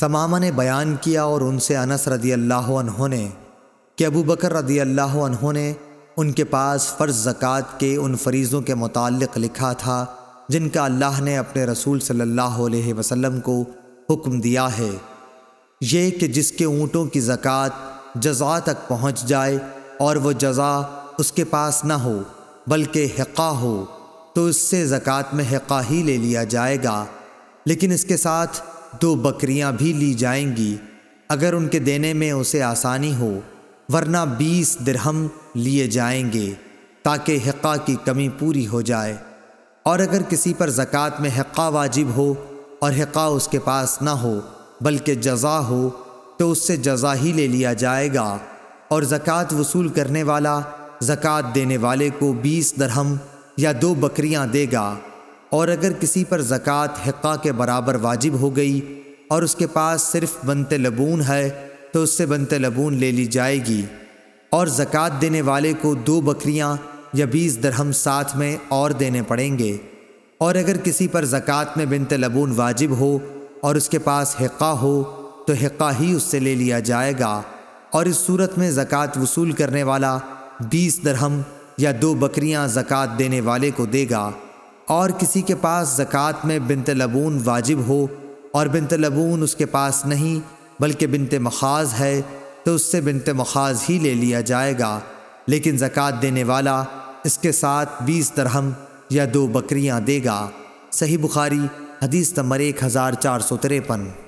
समामा ने बयान किया और उनसे अनस रदी अल्लाह ने कि अबू बकर रदी अल्लाह ने उनके पास फ़र्ज ज़क़़त के उन फरीज़ों के मुतक़ लिखा था जिनका अल्लाह ने अपने रसूल सल्लल्लाहु अलैहि वसल्लम को हुक्म दिया है ये कि जिसके ऊँटों की ज़क़़त जजा तक पहुँच जाए और वह जजा उसके पास ना हो बल्कि हक़ा हो तो उससे ज़क़़त में हक़ा ही ले लिया जाएगा लेकिन इसके साथ दो बकरियां भी ली जाएंगी अगर उनके देने में उसे आसानी हो वरना बीस दिरहम लिए जाएंगे ताकि हक़ा की कमी पूरी हो जाए और अगर किसी पर ज़क़़त में हक़ा वाजिब हो और हक़ा उसके पास ना हो बल्कि जजा हो तो उससे जजा ही ले लिया जाएगा और ज़क़़त वसूल करने वाला ज़क़़त देने वाले को बीस दरहम या दो बकरियां देगा और अगर किसी पर ज़क़़त हक़ा के बराबर वाजिब हो गई और उसके पास सिर्फ बनते लबून है तो उससे बनते लबून ले ली जाएगी और ज़क़़त देने वाले को दो बकरियाँ या बीस दरहम साथ में और देने पड़ेंगे और अगर किसी पर ज़क़़त में बिनत लबून वाजिब हो और उसके पास हक़ा हो तो हक़ा ही उससे ले लिया जाएगा और इस सूरत में ज़क़़त वसूल करने वाला बीस दरहम या दो बकरियाँ ज़क़़त देने वाले को देगा और किसी के पास जक़ात में बिनत लबून वाजिब हो और बिनत लबून उसके पास नहीं बल्कि बिनत मखाज है तो उससे बिनत मखाज ही ले लिया जाएगा लेकिन ज़क़़त देने वाला इसके साथ बीस दरहम या दो बकरियाँ देगा सही बुखारी हदीस नंबर एक हज़ार चार सौ तिरपन